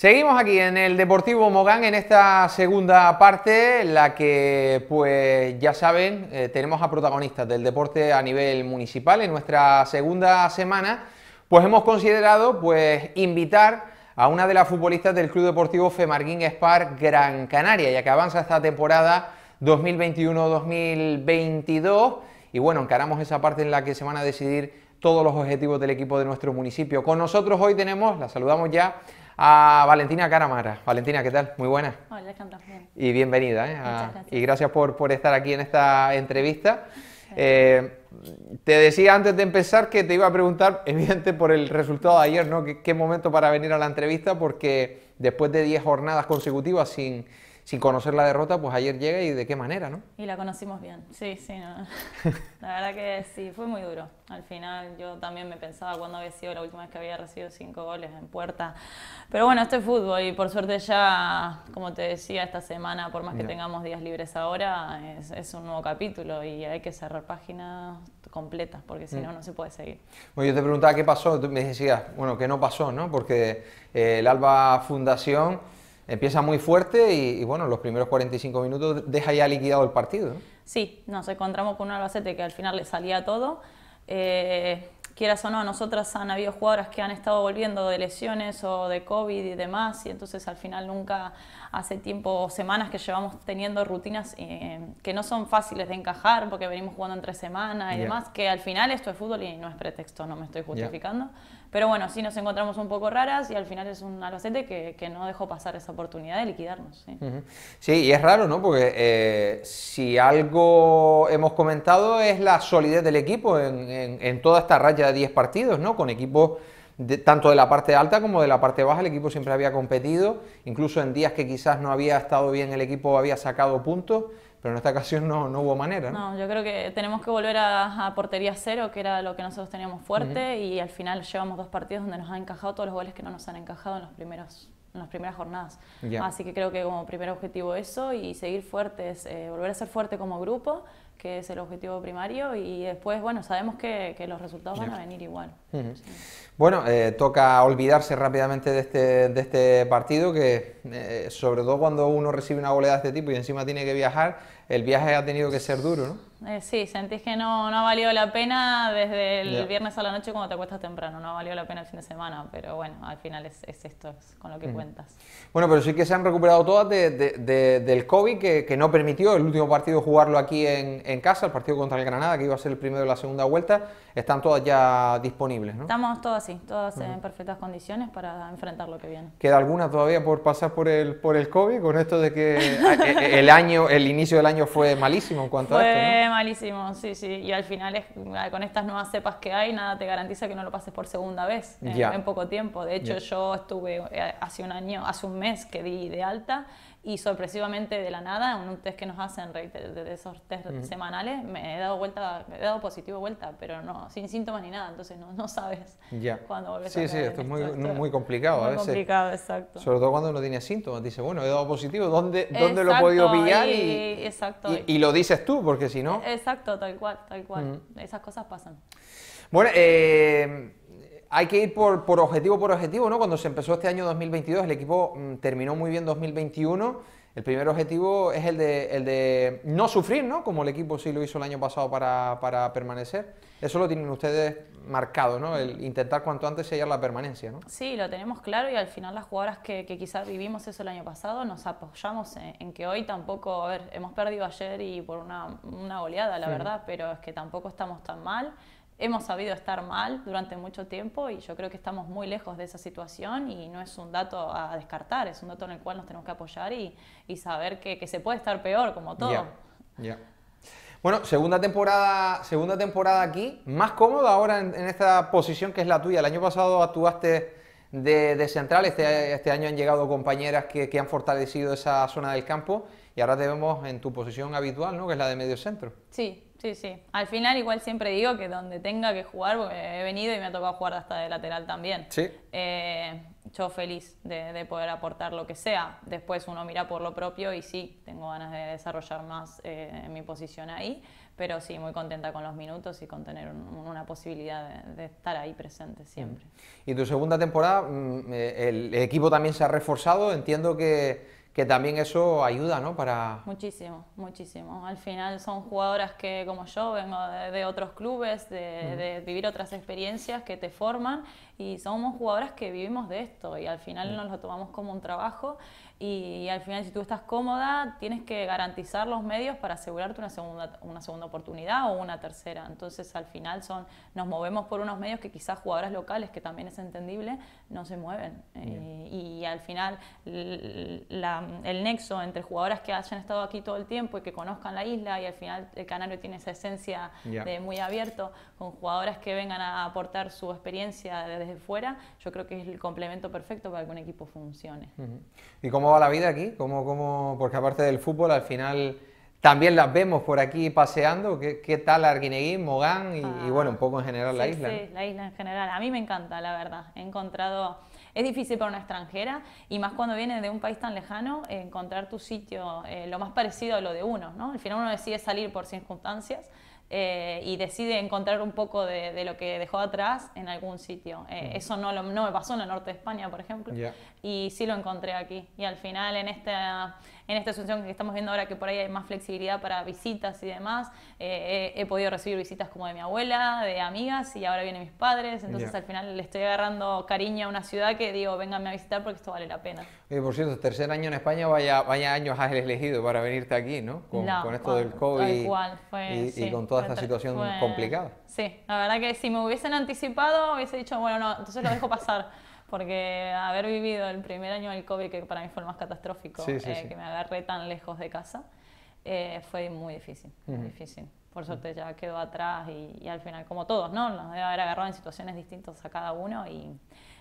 Seguimos aquí en el Deportivo Mogán en esta segunda parte, la que, pues ya saben, eh, tenemos a protagonistas del deporte a nivel municipal. En nuestra segunda semana, pues hemos considerado pues invitar a una de las futbolistas del Club Deportivo Femarguín Spar Gran Canaria, ya que avanza esta temporada 2021-2022. Y bueno, encaramos esa parte en la que se van a decidir todos los objetivos del equipo de nuestro municipio. Con nosotros hoy tenemos, la saludamos ya, a Valentina Caramara. Valentina, ¿qué tal? Muy buena. Hola, Y bienvenida. ¿eh? gracias. Y gracias por, estar aquí en esta entrevista. Eh, te decía antes de empezar que te iba a preguntar, ...evidentemente por el resultado de ayer, ¿no? ¿Qué, qué momento para venir a la entrevista? Porque después de 10 jornadas consecutivas sin sin conocer la derrota, pues ayer llega y de qué manera, ¿no? Y la conocimos bien, sí, sí, la verdad que sí, fue muy duro. Al final yo también me pensaba cuándo había sido la última vez que había recibido cinco goles en puerta. Pero bueno, este es fútbol y por suerte ya, como te decía, esta semana, por más que tengamos días libres ahora, es, un nuevo capítulo y hay que cerrar páginas completas porque si mm. no, no se puede seguir. Bueno, yo te preguntaba qué pasó, tú me decías, bueno, que no pasó, ¿no? Porque eh, el Alba Fundación empieza muy fuerte y, bueno, los primeros 45 minutos deja ya liquidado el partido. ¿no? Sí, nos encontramos con un Albacete que al final le salía todo. Eh, quieras o no, nosotras han habido jugadoras que han estado volviendo de lesiones o de COVID y demás, y entonces al final nunca, hace tiempo, semanas que llevamos teniendo rutinas eh, que no son fáciles de encajar porque venimos jugando entre semanas y demás, que al final esto es fútbol y no es pretexto, no me estoy justificando. Pero bueno, sí nos encontramos un poco raras y al final es un Albacete que, no dejó pasar esa oportunidad de liquidarnos. Sí, y es raro, ¿no? Porque eh, si algo hemos comentado es la solidez del equipo en, toda esta raya de 10 partidos, ¿no? Con equipos tanto de la parte alta como de la parte baja, el equipo siempre había competido, incluso en días que quizás no había estado bien el equipo había sacado puntos. Pero en esta ocasión no, hubo manera. ¿no? yo creo que tenemos que volver a, portería cero, que era lo que nosotros teníamos fuerte, y al final llevamos dos partidos donde nos han encajado todos los goles que no nos han encajado en los primeros las primeras jornadas. Así que creo que como primer objetivo eso y seguir fuertes, eh, volver a ser fuerte como grupo que es el objetivo primario y después, bueno, sabemos que, que los resultados van a venir igual. Bueno, eh, toca olvidarse rápidamente de este, de este partido que, eh, sobre todo cuando uno recibe una goleada de este tipo y encima tiene que viajar, el viaje ha tenido que ser duro, ¿no? Eh, sí, sentís que no, no ha valido la pena desde el viernes a la noche cuando te acuestas temprano, no ha valido la pena el fin de semana, pero bueno, al final es, esto es con lo que cuentas. Bueno, pero sí que se han recuperado todas del COVID que, no permitió el último partido jugarlo aquí en, en, casa, el partido contra el Granada, que iba a ser el primero de la segunda vuelta, están todas ya disponibles, ¿no? Estamos todas, sí, todas en perfectas condiciones para enfrentar lo que viene. ¿Queda alguna todavía por pasar por el, por el COVID con esto de que ah, eh, eh, el año, el inicio del año fue malísimo en cuanto a esto? Fue malísimo, sí, sí. Y al final es, ah, con estas nuevas cepas que hay, nada te garantiza que no lo pases por segunda vez en, poco tiempo. De hecho, yo estuve eh, hace un año, hace un mes que di de alta y sorpresivamente de la nada, en un test que nos hacen de esos test semanales, me he dado vuelta, me he dado positivo vuelta, pero no, sin síntomas ni nada, entonces no, no sabes ya cuándo volver sí, Sí, sí, esto es muy, complicado a veces. complicado, exacto. Sobre todo cuando no tiene síntomas, dice, bueno, he dado positivo, ¿dónde, lo he podido pillar? Y, exacto, y, lo dices tú, porque si no... Exacto, tal cual, tal cual, esas cosas pasan. Bueno, eh hay que ir por, por, objetivo por objetivo, ¿no? Cuando se empezó este año 2022, el equipo mm, terminó muy bien 2021. El primer objetivo es el de, el de, no sufrir, ¿no? Como el equipo sí lo hizo el año pasado para, permanecer. Eso lo tienen ustedes marcado, ¿no? El intentar cuanto antes sellar la permanencia, ¿no? Sí, lo tenemos claro y al final las jugadoras que, quizás vivimos eso el año pasado nos apoyamos en, que hoy tampoco, a ver, hemos perdido ayer y por una, una goleada, la verdad, pero es que tampoco estamos tan mal hemos sabido estar mal durante mucho tiempo y yo creo que estamos muy lejos de esa situación y no es un dato a descartar, es un dato en el cual nos tenemos que apoyar y, saber que, se puede estar peor, como todo. Bueno, segunda temporada, segunda temporada aquí, más cómodo ahora en, esta posición que es la tuya. El año pasado actuaste de, central, este, este, año han llegado compañeras que, han fortalecido esa zona del campo y ahora te vemos en tu posición habitual, ¿no? que es la de medio centro. Sí, Sí, sí. Al final igual siempre digo que donde tenga que jugar, porque he venido y me ha tocado jugar hasta de lateral también. Sí. Eh, yo feliz de, poder aportar lo que sea. Después uno mira por lo propio y sí, tengo ganas de desarrollar más eh, mi posición ahí, pero sí, muy contenta con los minutos y con tener una posibilidad de, de, estar ahí presente siempre. Y tu segunda temporada, mm, eh, el equipo también se ha reforzado, entiendo que que también eso ayuda, ¿no? Para... Muchísimo, muchísimo. Al final son jugadoras que, como yo, vengo de, otros clubes, de, de, vivir otras experiencias que te forman y somos jugadoras que vivimos de esto y al final nos lo tomamos como un trabajo y, al final si tú estás cómoda tienes que garantizar los medios para asegurarte una segunda, una segunda oportunidad o una tercera. Entonces al final son, nos movemos por unos medios que quizás jugadoras locales, que también es entendible, no se mueven. Eh, y, al final el nexo entre jugadoras que hayan estado aquí todo el tiempo y que conozcan la isla y al final el canario tiene esa esencia de muy abierto, con jugadoras que vengan a aportar su experiencia desde fuera, yo creo que es el complemento perfecto para que un equipo funcione. ¿Y como la vida aquí? ¿Cómo, cómo, porque aparte del fútbol, al final también las vemos por aquí paseando. ¿Qué, tal Arguinegui, Mogán y, ah, bueno, un poco en general la isla? Sí, la isla en general. A mí me encanta, la verdad. He encontrado... Es difícil para una extranjera y más cuando viene de un país tan lejano encontrar tu sitio eh, lo más parecido a lo de uno, ¿no? Al final uno decide salir por circunstancias, eh, y decide encontrar un poco de, lo que dejó atrás en algún sitio. Eh, mm. Eso no, no me pasó en el norte de España, por ejemplo, y sí lo encontré aquí. Y al final en esta en esta situación que estamos viendo ahora que por ahí hay más flexibilidad para visitas y demás, eh, he, podido recibir visitas como de mi abuela, de amigas y ahora vienen mis padres, entonces al final le estoy agarrando cariño a una ciudad que digo, vénganme a visitar porque esto vale la pena. Y por cierto, tercer año en España, vaya, vaya años has elegido para venirte aquí, ¿no? Con, esto del COVID y, con toda esta situación complicada. Sí, la verdad que si me hubiesen anticipado hubiese dicho, bueno, no, entonces lo dejo pasar porque haber vivido el primer año del COVID, que para mí fue el más catastrófico, eh, que me agarré tan lejos de casa, eh, fue muy difícil, muy difícil. Por suerte ya quedó atrás y, al final, como todos, ¿no? Nos debe haber agarrado en situaciones distintas a cada uno, y,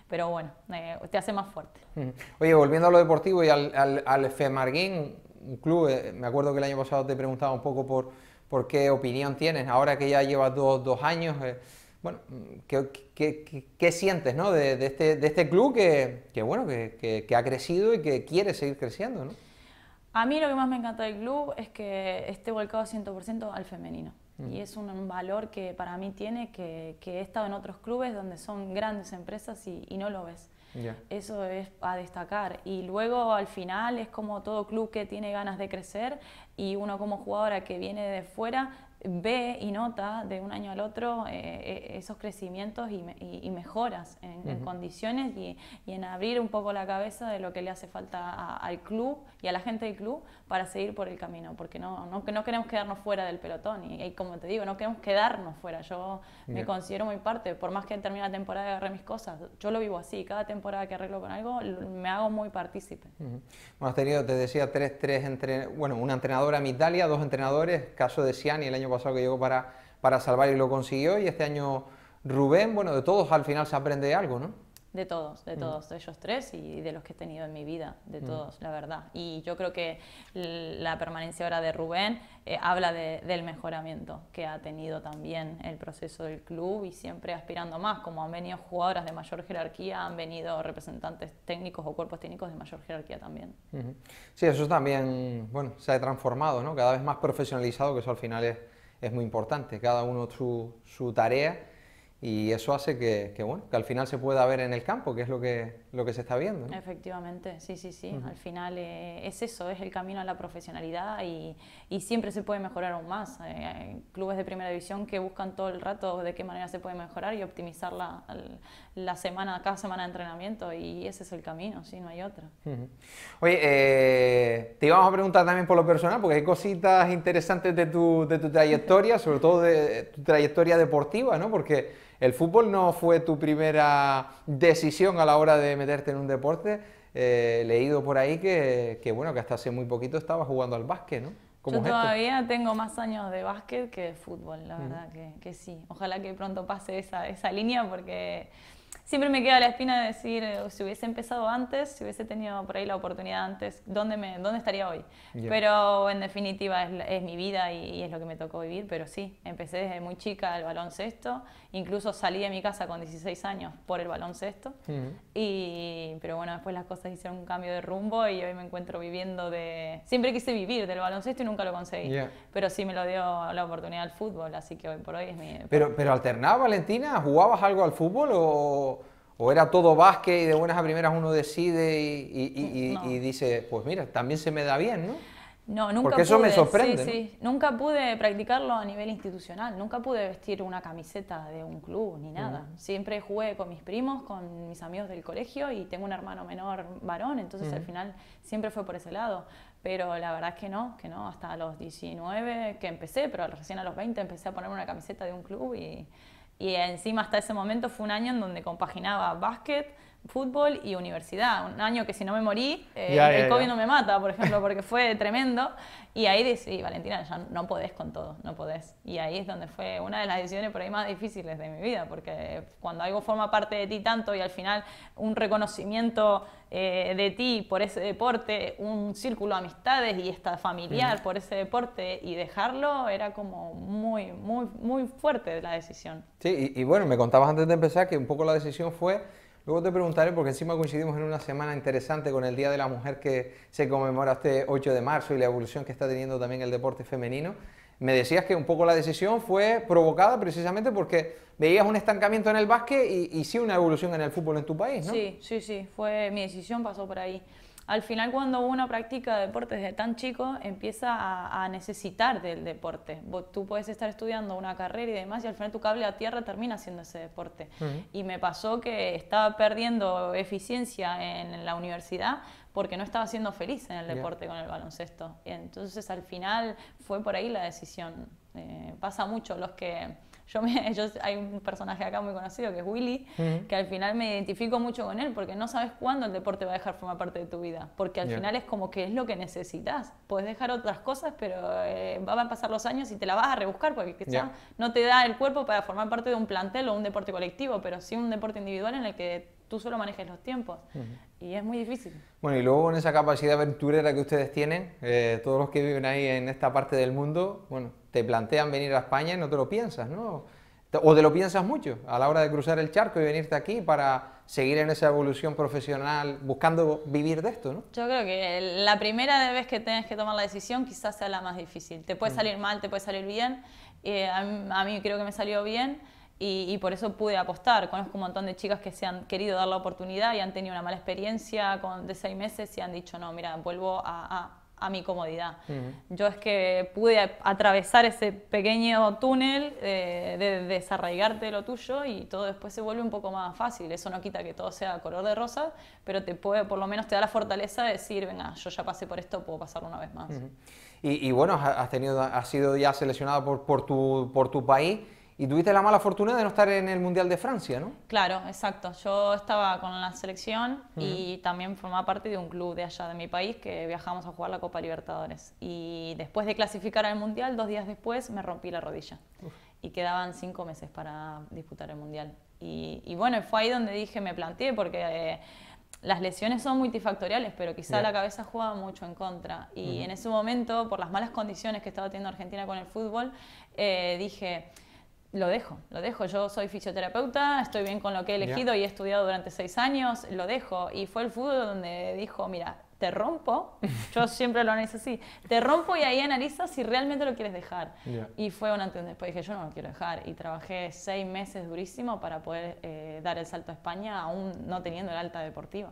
pero bueno, eh, te hace más fuerte. Oye, volviendo a lo deportivo y al, al, un club, me acuerdo que el año pasado te preguntaba un poco por, por qué opinión tienes, ahora que ya llevas dos, dos años... Bueno, mm, ¿qué, qué, sientes ¿no? de, este, este, club que, bueno, que, ha crecido y que quiere seguir creciendo? ¿no? A mí lo que más me encanta del club es que esté volcado 100% al femenino. Mm. Y es un, valor que para mí tiene, que, he estado en otros clubes donde son grandes empresas y, no lo ves. Eso es a destacar. Y luego al final es como todo club que tiene ganas de crecer y uno como jugadora que viene de fuera ve y nota de un año al otro eh, eh, esos crecimientos y, mejoras en, condiciones y, en abrir un poco la cabeza de lo que le hace falta al club y a la gente del club para seguir por el camino, porque no, no, no queremos quedarnos fuera del pelotón y, como te digo, no queremos quedarnos fuera, yo me considero muy parte, por más que termine la temporada y agarré mis cosas, yo lo vivo así, cada temporada que arreglo con algo me hago muy partícipe. Bueno, tenido, te decía, tres, tres entre, bueno, una entrenadora en Italia, dos entrenadores, caso de Siani el año pasado que llegó para, para salvar y lo consiguió, y este año Rubén, bueno, de todos al final se aprende algo, ¿no? De todos, de mm. todos, de ellos tres y de los que he tenido en mi vida, de mm. todos, la verdad. Y yo creo que la permanencia ahora de Rubén eh, habla del mejoramiento que ha tenido también el proceso del club y siempre aspirando más, como han venido jugadoras de mayor jerarquía, han venido representantes técnicos o cuerpos técnicos de mayor jerarquía también. Sí, eso también, bueno, se ha transformado, ¿no? Cada vez más profesionalizado, que eso al final es es muy importante, cada uno su, su tarea y eso hace que, bueno, que al final se pueda ver en el campo, que es lo que, lo que se está viendo. Efectivamente, sí, sí, sí. Al final eh, es eso, es el camino a la profesionalidad y, y siempre se puede mejorar aún más. Eh, hay clubes de primera división que buscan todo el rato de qué manera se puede mejorar y optimizar la, la semana, cada semana de entrenamiento y ese es el camino, sí, no hay otro. Oye, eh, te íbamos a preguntar también por lo personal, porque hay cositas interesantes de tu, de tu trayectoria, sobre todo de tu trayectoria deportiva, ¿no? Porque ¿El fútbol no fue tu primera decisión a la hora de meterte en un deporte? Eh, leído por ahí que, bueno, que hasta hace muy poquito estabas jugando al básquet, ¿no? Yo todavía tengo más años de básquet que de fútbol, la verdad que, sí. Ojalá que pronto pase esa, esa línea porque siempre me queda la espina de decir, eh, si hubiese empezado antes, si hubiese tenido por ahí la oportunidad antes, ¿dónde, me, dónde estaría hoy? Pero en definitiva es, mi vida y, es lo que me tocó vivir, pero sí, empecé desde muy chica el baloncesto, incluso salí de mi casa con 16 años por el baloncesto, pero bueno, después las cosas hicieron un cambio de rumbo y hoy me encuentro viviendo de... Siempre quise vivir del baloncesto y nunca lo conseguí, pero sí me lo dio la oportunidad al fútbol, así que hoy por hoy es mi... Pero, pero alternaba Valentina, ¿jugabas algo al fútbol o... ¿O era todo básquet y de buenas a primeras uno decide y, dice, pues mira, también se me da bien, ¿no? No, nunca Porque eso me sorprende. Sí, sí. Nunca pude practicarlo a nivel institucional, nunca pude vestir una camiseta de un club ni nada. Siempre jugué con mis primos, con mis amigos del colegio y tengo un hermano menor varón, entonces al final siempre fue por ese lado. Pero la verdad es que no, que no, hasta los 19 que empecé, pero recién a los 20 empecé a ponerme una camiseta de un club y y encima hasta ese momento fue un año en donde compaginaba básquet, fútbol y universidad. Un año que si no me morí, eh, el COVID no me mata, por ejemplo, porque fue tremendo. Y ahí decidí, Valentina, ya no podés con todo, no podés. Y ahí es donde fue una de las decisiones por ahí más difíciles de mi vida, porque cuando algo forma parte de ti tanto y al final un reconocimiento eh, de ti por ese deporte, un círculo de amistades y esta familiar por ese deporte y dejarlo era como muy, muy, muy fuerte la decisión. Sí, y bueno, me contabas antes de empezar que un poco la decisión fue Luego te preguntaré, porque encima coincidimos en una semana interesante con el Día de la Mujer que se conmemora este 8 de marzo y la evolución que está teniendo también el deporte femenino. Me decías que un poco la decisión fue provocada precisamente porque veías un estancamiento en el básquet y, y sí una evolución en el fútbol en tu país, ¿no? Sí, sí, sí, fue mi decisión, pasó por ahí al final cuando uno practica deporte desde tan chico, empieza a, necesitar del deporte. tú puedes estar estudiando una carrera y demás, y al final tu cable a tierra termina siendo ese deporte. Y me pasó que estaba perdiendo eficiencia en, la universidad porque no estaba siendo feliz en el deporte con el baloncesto. entonces al final fue por ahí la decisión. Eh, pasa mucho los que Yo, hay un personaje acá muy conocido que es Willy, que al final me identifico mucho con él porque no sabes cuándo el deporte va a dejar formar parte de tu vida, porque al final es como que es lo que necesitas. Puedes dejar otras cosas, pero eh, van a pasar los años y te la vas a rebuscar porque quizás no te da el cuerpo para formar parte de un plantel o un deporte colectivo, pero sí un deporte individual en el que tú solo manejes los tiempos. Y es muy difícil. Bueno, y luego con esa capacidad aventurera que ustedes tienen, eh, todos los que viven ahí en esta parte del mundo, bueno, te plantean venir a España y no te lo piensas, ¿no? O te lo piensas mucho a la hora de cruzar el charco y venirte aquí para seguir en esa evolución profesional buscando vivir de esto, ¿no? Yo creo que la primera vez que tienes que tomar la decisión quizás sea la más difícil. Te puede mm. salir mal, te puede salir bien. a, mí, creo que me salió bien y, por eso pude apostar. Conozco un montón de chicas que se han querido dar la oportunidad y han tenido una mala experiencia de seis meses y han dicho, no, mira, vuelvo a a mi comodidad. Yo es que pude atravesar ese pequeño túnel eh, de desarraigarte de lo tuyo y todo después se vuelve un poco más fácil. Eso no quita que todo sea color de rosa, pero te puede, por lo menos te da la fortaleza de decir, venga, yo ya pasé por esto, puedo pasarlo una vez más. y, bueno, has, tenido, sido ya seleccionada por, tu, por tu país. Y tuviste la mala fortuna de no estar en el Mundial de Francia, ¿no? Claro, exacto. Yo estaba con la selección y también formaba parte de un club de allá de mi país que viajamos a jugar la Copa Libertadores. Y después de clasificar al Mundial, dos días después me rompí la rodilla. Y quedaban cinco meses para disputar el Mundial. Y, bueno, fue ahí donde dije, me planteé porque... Eh, las lesiones son multifactoriales, pero quizá la cabeza juega mucho en contra. Y en ese momento, por las malas condiciones que estaba teniendo Argentina con el fútbol, eh, dije, lo dejo, lo dejo. Yo soy fisioterapeuta, estoy bien con lo que he elegido y he estudiado durante seis años, lo dejo. Y fue el fútbol donde dijo, mira, te rompo, yo siempre lo analizo así, te rompo y ahí analizas si realmente lo quieres dejar. Y fue un antes y después, dije, yo no lo quiero dejar. Y trabajé seis meses durísimo para poder eh, dar el salto a España, aún no teniendo el alta deportiva.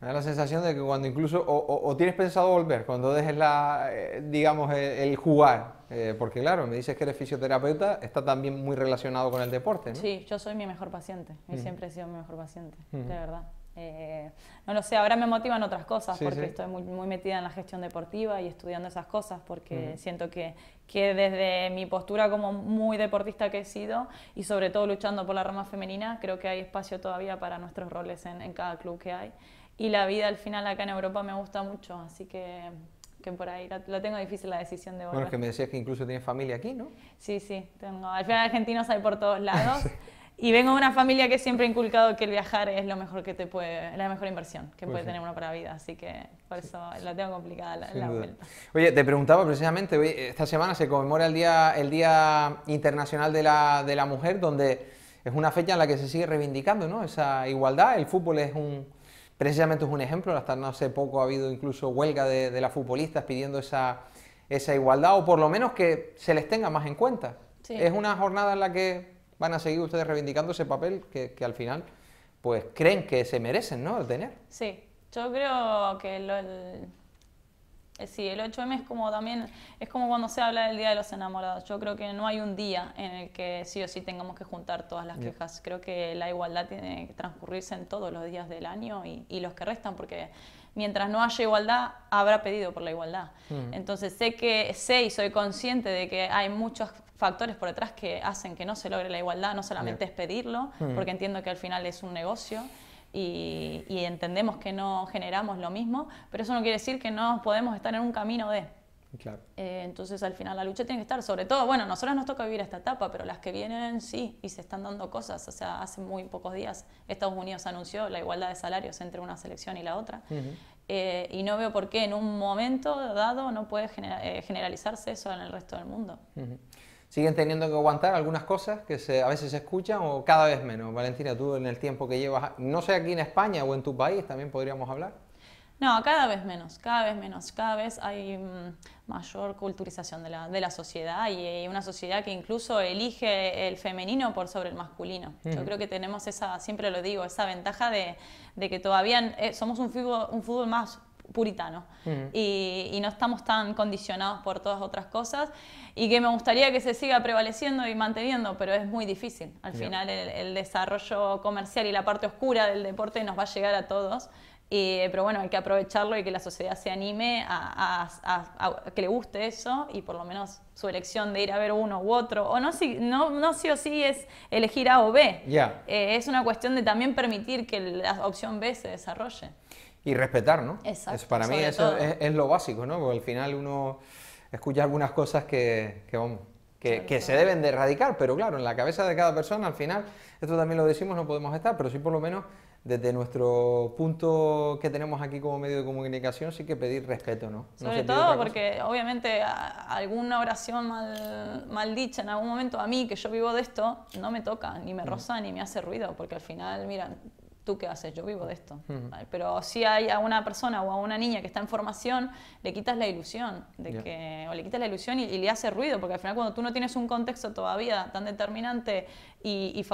Me da la sensación de que cuando incluso, o, tienes pensado volver, cuando dejes la, eh, digamos, el, jugar, eh, porque claro, me dices que eres fisioterapeuta, está también muy relacionado con el deporte, ¿no? Sí, yo soy mi mejor paciente, mm. siempre he sido mi mejor paciente, mm. de verdad. Eh, no lo sé, ahora me motivan otras cosas porque estoy muy, metida en la gestión deportiva y estudiando esas cosas porque siento que, que, desde mi postura como muy deportista que he sido y sobre todo luchando por la rama femenina, creo que hay espacio todavía para nuestros roles en, en cada club que hay y la vida al final acá en Europa me gusta mucho, así que, que por ahí lo tengo difícil la decisión de volver. Bueno, es que me decías que incluso tienes familia aquí, ¿no? Sí, sí, tengo. Al final argentinos hay por todos lados. Y vengo de una familia que siempre ha inculcado que el viajar es lo mejor que te puede, la mejor inversión que pues puede tener uno para la vida, así que por eso la tengo complicada la, vuelta. Oye, te preguntaba precisamente, esta semana se conmemora el Día, el día Internacional de la, de la Mujer, donde es una fecha en la que se sigue reivindicando ¿no? esa igualdad, el fútbol es un, precisamente es un ejemplo, hasta no hace poco ha habido incluso huelga de, las futbolistas pidiendo esa, esa, igualdad o por lo menos que se les tenga más en cuenta. Es una jornada en la que van a seguir ustedes reivindicando ese papel que, al final pues creen que se merecen, ¿no? tener. Sí, yo creo que lo, eh, sí, el 8M es como también, es como cuando se habla del Día de los Enamorados. Yo creo que no hay un día en el que sí o sí tengamos que juntar todas las quejas. Creo que la igualdad tiene que transcurrirse en todos los días del año y, los que restan, porque mientras no haya igualdad, habrá pedido por la igualdad. Mm. Entonces sé que sé y soy consciente de que hay muchos factores por detrás que hacen que no se logre la igualdad, no solamente es pedirlo, mm. porque entiendo que al final es un negocio y, entendemos que no generamos lo mismo, pero eso no quiere decir que no podemos estar en un camino de... Eh, entonces al final la lucha tiene que estar, sobre todo, bueno, nosotros nos toca vivir esta etapa, pero las que vienen sí, y se están dando cosas. O sea, hace muy pocos días Estados Unidos anunció la igualdad de salarios entre una selección y la otra, eh, y no veo por qué en un momento dado no puede eh, generalizarse eso en el resto del mundo siguen teniendo que aguantar algunas cosas que se, a veces se escuchan o cada vez menos. Valentina, tú en el tiempo que llevas, no sé aquí en España o en tu país, también podríamos hablar. No, cada vez menos, cada vez menos, cada vez hay mm, mayor culturización de la, de la sociedad y, una sociedad que incluso elige el femenino por sobre el masculino. Yo creo que tenemos esa, siempre lo digo, esa ventaja de, de que todavía eh, somos un un fútbol más puritano mm. y, no estamos tan condicionados por todas otras cosas y que me gustaría que se siga prevaleciendo y manteniendo, pero es muy difícil. Al final el, desarrollo comercial y la parte oscura del deporte nos va a llegar a todos. y pero bueno, hay que aprovecharlo y que la sociedad se anime a, que le guste eso y por lo menos su elección de ir a ver uno u otro, o no si, no, no sí o sí es elegir A o B. ya eh, es una cuestión de también permitir que la opción B se desarrolle y respetar, ¿no? Exacto. para mí eso es, lo básico, ¿no? Porque al final uno escucha algunas cosas que, que se deben de erradicar, pero claro, en la cabeza de cada persona, al final, esto también lo decimos, no podemos estar, pero sí por lo menos desde nuestro punto que tenemos aquí como medio de comunicación, sí que pedir respeto, ¿no? Sobre todo porque obviamente alguna oración mal, dicha en algún momento a mí, que yo vivo de esto, no me toca, ni me roza, ni me hace ruido, porque al final, mira, ¿tú qué haces? Yo vivo de esto. Pero si hay a una persona o a una niña que está en formación, le quitas la ilusión, de que, o le quitas la ilusión y, le hace ruido, porque al final cuando tú no tienes un contexto todavía tan determinante y,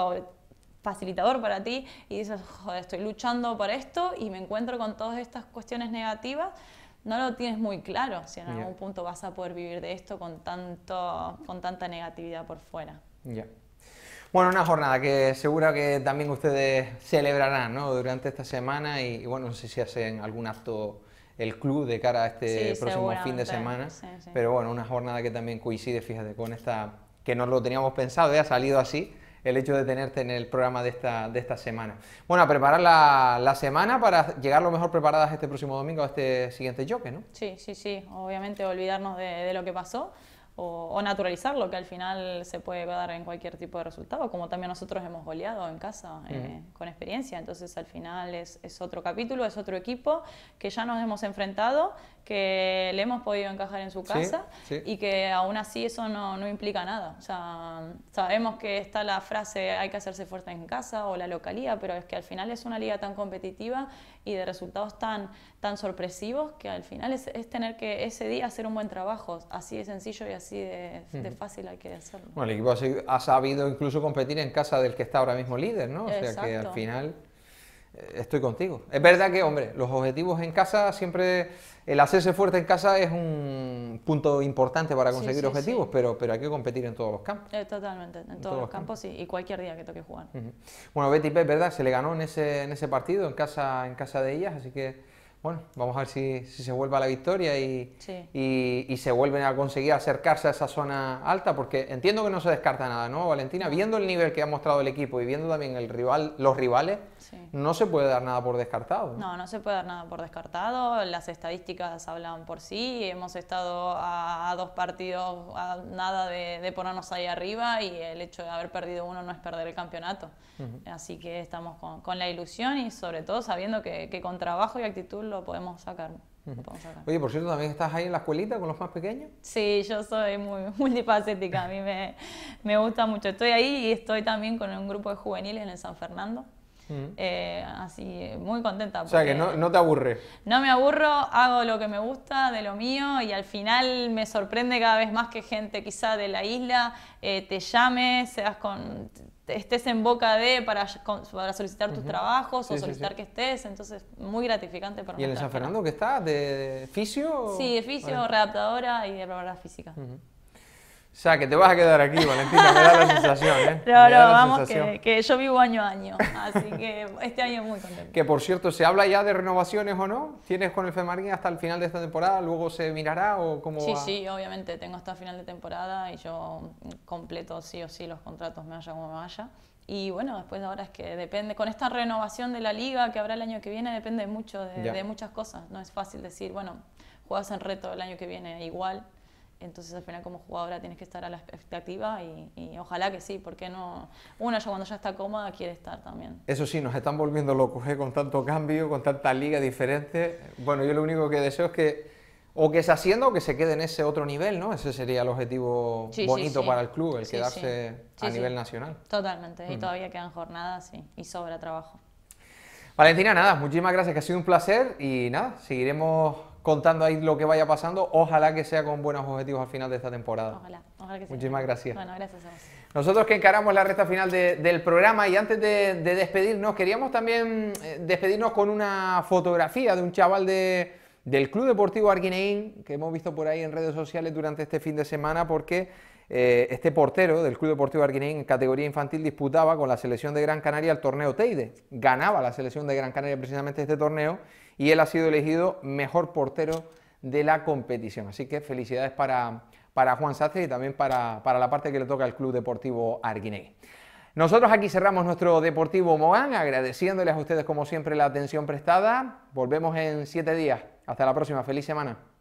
facilitador para ti, y dices, joder, estoy luchando por esto y me encuentro con todas estas cuestiones negativas, no lo tienes muy claro si en algún punto vas a poder vivir de esto con, tanto, con tanta negatividad por fuera. Ya. Bueno, una jornada que seguro que también ustedes celebrarán ¿no? durante esta semana y, bueno, no sé si hacen algún acto el club de cara a este próximo fin de semana, pero bueno, una jornada que también coincide, fíjate, con esta, que no lo teníamos pensado, ¿eh? ha salido así el hecho de tenerte en el programa de esta, de esta semana. Bueno, a preparar la, la semana para llegar lo mejor preparadas este próximo domingo a este siguiente choque, ¿no? Sí, sí, sí, obviamente olvidarnos de, de lo que pasó o, naturalizarlo, que al final se puede dar en cualquier tipo de resultado, como también nosotros hemos goleado en casa mm. eh, con experiencia. Entonces al final es, otro capítulo, es otro equipo que ya nos hemos enfrentado, que le hemos podido encajar en su casa y que aún así eso no, no implica nada. O sea, sabemos que está la frase hay que hacerse fuerte en casa o la localía, pero es que al final es una liga tan competitiva y de resultados tan, tan sorpresivos que al final es, es tener que ese día hacer un buen trabajo, así de sencillo y así así de, fácil hay que hacerlo. Bueno, el equipo ha sabido incluso competir en casa del que está ahora mismo líder, ¿no? O sea que al final eh, estoy contigo. Es verdad que, hombre, los objetivos en casa siempre, el hacerse fuerte en casa es un punto importante para conseguir objetivos, Pero, pero hay que competir en todos los campos. Eh, totalmente, en, todos, los campos, y cualquier día que toque jugar. Bueno, Betty Pep, ¿verdad? Se le ganó en ese, en ese partido, en casa, en casa de ellas, así que bueno, vamos a ver si, se vuelve a la victoria y, se vuelven a conseguir acercarse a esa zona alta, porque entiendo que no se descarta nada, ¿no, Valentina? Viendo el nivel que ha mostrado el equipo y viendo también el rival, los rivales, no se puede dar nada por descartado. No, no se puede dar nada por descartado, las estadísticas hablan por sí, hemos estado a, dos partidos, nada de, ponernos ahí arriba y el hecho de haber perdido uno no es perder el campeonato. Así que estamos con, la ilusión y sobre todo sabiendo que con trabajo y actitud lo podemos sacar. Oye, por cierto, ¿también estás ahí en la escuelita con los más pequeños? Sí, yo soy muy multifacética, a mí me, me gusta mucho. Estoy ahí y estoy también con un grupo de juveniles en el San Fernando, Mm. Eh, así, muy contenta. O sea, que no, no, te aburre. No me aburro, hago lo que me gusta, de lo mío, y al final me sorprende cada vez más que gente quizá de la isla eh, te llame, seas con estés en boca de para, para solicitar tus trabajos o solicitar que estés, entonces muy gratificante para mí. ¿Y en el San Fernando que estás? ¿De, fisio? Sí, de fisio, readaptadora y de preparada física. O sea, que te vas a quedar aquí, Valentina, me da la sensación, ¿eh? vamos, que, yo vivo año a año, así que este año muy contento. Que por cierto, ¿se habla ya de renovaciones o no? ¿Tienes con el Femarín hasta el final de esta temporada? ¿Luego se mirará o cómo Sí, va? sí, obviamente, tengo hasta final de temporada y yo completo sí o sí los contratos, me vaya como me vaya. Y bueno, después ahora es que depende, con esta renovación de la liga que habrá el año que viene, depende mucho de, de muchas cosas. No es fácil decir, bueno, juegas en reto el año que viene igual entonces al final como jugadora tienes que estar a la expectativa y, ojalá que sí, porque no una ya cuando ya está cómoda quiere estar también. Eso sí, nos están volviendo locos ¿eh? con tanto cambio, con tanta liga diferente. Bueno, yo lo único que deseo es que o que se haciendo o que se quede en ese otro nivel, ¿no? Ese sería el objetivo bonito para el club, el quedarse a nivel nacional. Totalmente, y mm. todavía quedan jornadas y sobra trabajo. Valentina, nada, muchísimas gracias, que ha sido un placer y nada, seguiremos contando ahí lo que vaya pasando. Ojalá que sea con buenos objetivos al final de esta temporada. Ojalá, ojalá que sea. Muchísimas gracias. Bueno, gracias a vos. Nosotros que encaramos la recta final del programa y antes de, despedirnos, queríamos también eh, despedirnos con una fotografía de un chaval del Club Deportivo Arguineín que hemos visto por ahí en redes sociales durante este fin de semana porque eh, este portero del Club Deportivo Arguineín en categoría infantil disputaba con la selección de Gran Canaria el torneo Teide. Ganaba la selección de Gran Canaria precisamente este torneo y él ha sido elegido mejor portero de la competición. Así que felicidades para, Juan Sastre y también para, la parte que le toca al Club Deportivo Arguinegui. Nosotros aquí cerramos nuestro Deportivo Mogán, agradeciéndoles a ustedes como siempre la atención prestada. Volvemos en siete días. Hasta la próxima. Feliz semana.